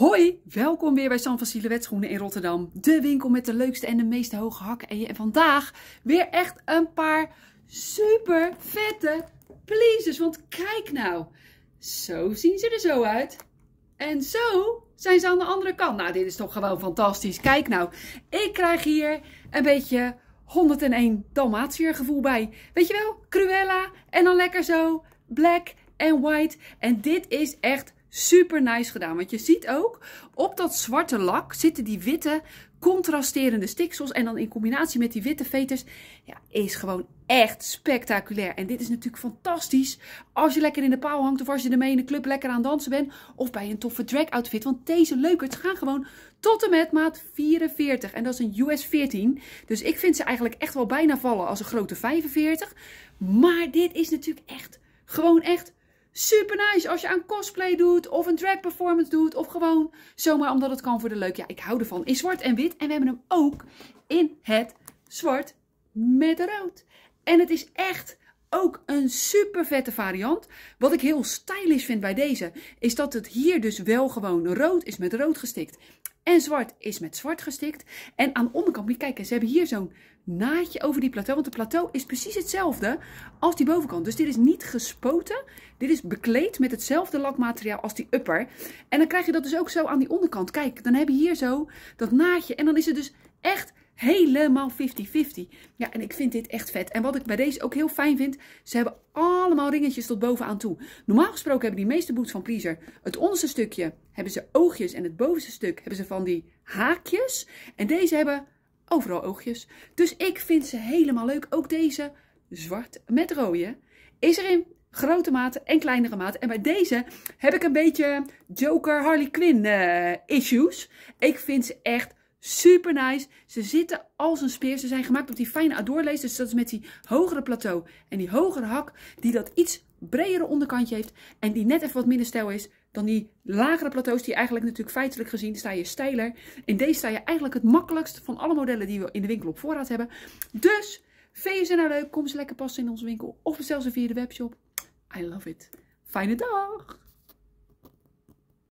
Hoi, welkom weer bij San van Silhouette in Rotterdam. De winkel met de leukste en de meeste hoge hakken. En vandaag weer echt een paar super vette pleasers. Want kijk nou, zo zien ze er zo uit. En zo zijn ze aan de andere kant. Nou, dit is toch gewoon fantastisch. Kijk nou, ik krijg hier een beetje 101 Dalmatier gevoel bij. Weet je wel, Cruella en dan lekker zo black en white. En dit is echt Super nice gedaan. Want je ziet ook, op dat zwarte lak zitten die witte contrasterende stiksels. En dan in combinatie met die witte veters. Ja, is gewoon echt spectaculair. En dit is natuurlijk fantastisch als je lekker in de pauw hangt. Of als je ermee in de club lekker aan dansen bent. Of bij een toffe drag outfit. Want deze leukerts gaan gewoon tot en met maat 44. En dat is een US 14. Dus ik vind ze eigenlijk echt wel bijna vallen als een grote 45. Maar dit is natuurlijk echt, gewoon echt Super nice als je aan cosplay doet of een drag performance doet of gewoon zomaar omdat het kan voor de leuk. Ja, ik hou ervan. In zwart en wit en we hebben hem ook in het zwart met rood. En het is echt ook een super vette variant. Wat ik heel stylish vind bij deze, is dat het hier dus wel gewoon rood is met rood gestikt. En zwart is met zwart gestikt. En aan de onderkant, Kijk je kijken, ze hebben hier zo'n naadje over die plateau. Want de plateau is precies hetzelfde als die bovenkant. Dus dit is niet gespoten. Dit is bekleed met hetzelfde lakmateriaal als die upper. En dan krijg je dat dus ook zo aan die onderkant. Kijk, dan heb je hier zo dat naadje. En dan is het dus echt Helemaal 50-50. Ja, en ik vind dit echt vet. En wat ik bij deze ook heel fijn vind, ze hebben allemaal ringetjes tot bovenaan toe. Normaal gesproken hebben die meeste boots van Pleaser het onderste stukje hebben ze oogjes en het bovenste stuk hebben ze van die haakjes. En deze hebben overal oogjes. Dus ik vind ze helemaal leuk. Ook deze zwart met rode is er in grote maten en kleinere maten. En bij deze heb ik een beetje Joker Harley Quinn eh, issues. Ik vind ze echt Super nice. Ze zitten als een speer. Ze zijn gemaakt op die fijne adorlees. Dus dat is met die hogere plateau en die hogere hak. Die dat iets bredere onderkantje heeft. En die net even wat minder stijl is dan die lagere plateaus. Die eigenlijk natuurlijk feitelijk gezien sta je stijler. In deze sta je eigenlijk het makkelijkst van alle modellen die we in de winkel op voorraad hebben. Dus vind je ze nou leuk? Kom ze lekker passen in onze winkel. Of zelfs via de webshop. I love it. Fijne dag!